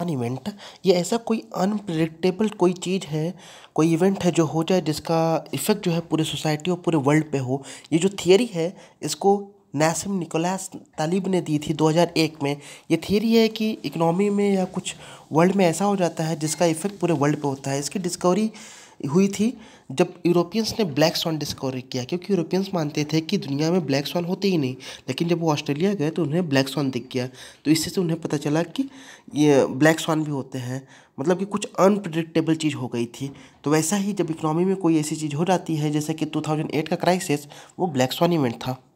अन event ये ऐसा कोई अनप्रिडिक्टेबल कोई चीज़ है कोई इवेंट है जो हो जाए जिसका इफ़ेक्ट जो है पूरे सोसाइटी और पूरे वर्ल्ड पे हो ये जो थियरी है इसको नासिम निकोलास तालिब ने दी थी 2001 में ये थियरी है कि इकनॉमी में या कुछ वर्ल्ड में ऐसा हो जाता है जिसका इफ़ेक्ट पूरे वर्ल्ड पे होता है इसकी डिस्कवरी हुई थी जब यूरोपियंस ने ब्लैक स्वान डिस्कवरी किया क्योंकि यूरोपियंस मानते थे कि दुनिया में ब्लैक स्वान होते ही नहीं लेकिन जब वो ऑस्ट्रेलिया गए तो उन्हें ब्लैक स्वान दिख गया तो इससे से उन्हें पता चला कि ये ब्लैक स्वान भी होते हैं मतलब कि कुछ अनप्रडिक्टेबल चीज़ हो गई थी तो वैसा ही जब इकनॉमी में कोई ऐसी चीज़ हो जाती है जैसे कि टू का क्राइसिस वो ब्लैक स्वान इवेंट था